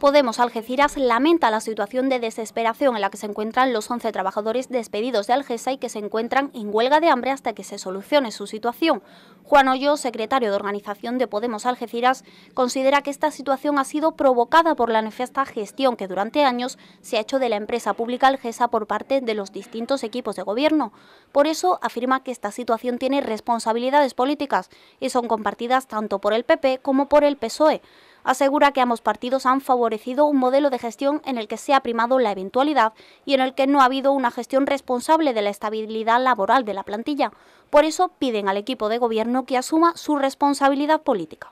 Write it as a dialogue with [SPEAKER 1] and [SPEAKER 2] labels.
[SPEAKER 1] Podemos Algeciras lamenta la situación de desesperación en la que se encuentran los 11 trabajadores despedidos de Algesa y que se encuentran en huelga de hambre hasta que se solucione su situación. Juan Hoyo, secretario de organización de Podemos Algeciras, considera que esta situación ha sido provocada por la nefasta gestión que durante años se ha hecho de la empresa pública Algesa por parte de los distintos equipos de gobierno. Por eso afirma que esta situación tiene responsabilidades políticas y son compartidas tanto por el PP como por el PSOE asegura que ambos partidos han favorecido un modelo de gestión en el que se ha primado la eventualidad y en el que no ha habido una gestión responsable de la estabilidad laboral de la plantilla. Por eso piden al equipo de gobierno que asuma su responsabilidad política.